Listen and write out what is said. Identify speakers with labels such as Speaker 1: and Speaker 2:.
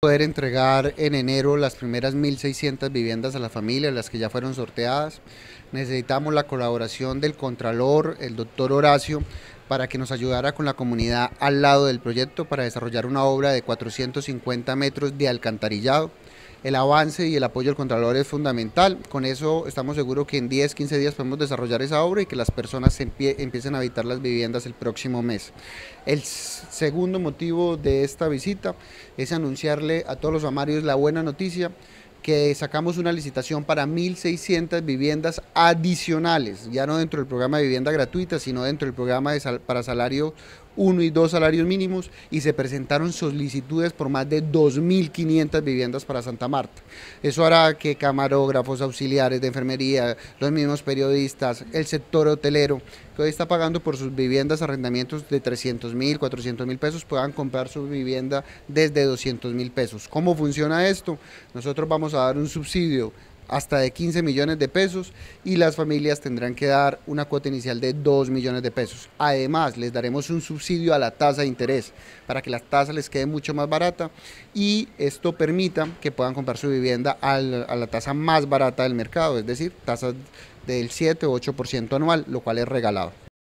Speaker 1: poder entregar en enero las primeras 1.600 viviendas a la familia, las que ya fueron sorteadas. Necesitamos la colaboración del Contralor, el doctor Horacio, para que nos ayudara con la comunidad al lado del proyecto para desarrollar una obra de 450 metros de alcantarillado el avance y el apoyo del Contralor es fundamental. Con eso estamos seguros que en 10, 15 días podemos desarrollar esa obra y que las personas empiecen a habitar las viviendas el próximo mes. El segundo motivo de esta visita es anunciarle a todos los amarios la buena noticia que sacamos una licitación para 1.600 viviendas adicionales, ya no dentro del programa de vivienda gratuita, sino dentro del programa de para salario uno y dos salarios mínimos y se presentaron solicitudes por más de 2.500 viviendas para Santa Marta. Eso hará que camarógrafos, auxiliares de enfermería, los mismos periodistas, el sector hotelero, que hoy está pagando por sus viviendas arrendamientos de 300 mil, 400 mil pesos, puedan comprar su vivienda desde 200 mil pesos. ¿Cómo funciona esto? Nosotros vamos a dar un subsidio hasta de 15 millones de pesos y las familias tendrán que dar una cuota inicial de 2 millones de pesos. Además, les daremos un subsidio a la tasa de interés para que la tasa les quede mucho más barata y esto permita que puedan comprar su vivienda a la tasa más barata del mercado, es decir, tasas del 7 o 8% anual, lo cual es regalado.